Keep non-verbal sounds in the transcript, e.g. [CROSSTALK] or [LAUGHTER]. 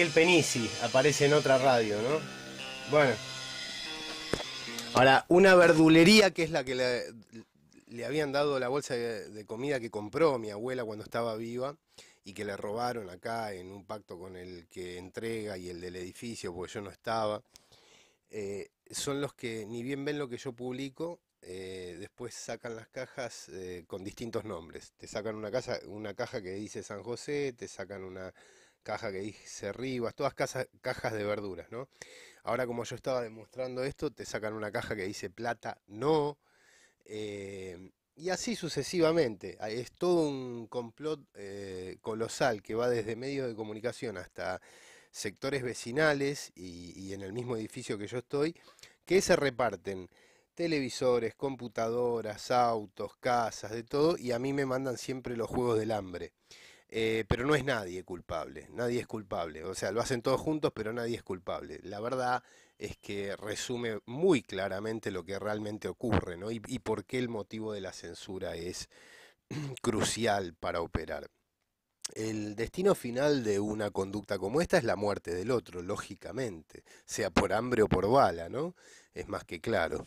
el Penisi aparece en otra radio, ¿no? Bueno. Ahora, una verdulería que es la que le, habían dado la bolsa de, comida que compró mi abuela cuando estaba viva y que le robaron acá en un pacto con el que entrega y el del edificio, porque yo no estaba, eh, son los que ni bien ven lo que yo publico, eh, después sacan las cajas eh, con distintos nombres. Te sacan una, casa, una caja que dice San José, te sacan una caja que dice Rivas, todas casas, cajas de verduras, ¿no? Ahora como yo estaba demostrando esto, te sacan una caja que dice plata no, em, y así sucesivamente. Es todo un complot eh, colosal que va desde medios de comunicación hasta sectores vecinales y en el mismo edificio que yo estoy, que se reparten televisores, computadoras, autos, casas, de todo, y a mí me mandan siempre los juegos del hambre. Eh, pero no es nadie culpable, nadie es culpable. O sea, lo hacen todos juntos, pero nadie es culpable. La verdad es que resume muy claramente lo que realmente ocurre, ¿no? Y, y por qué el motivo de la censura es [CLEARS THROAT] crucial para operar. El destino final de una conducta como esta es la muerte del otro, lógicamente, sea por hambre o por bala, ¿no? Es más que claro.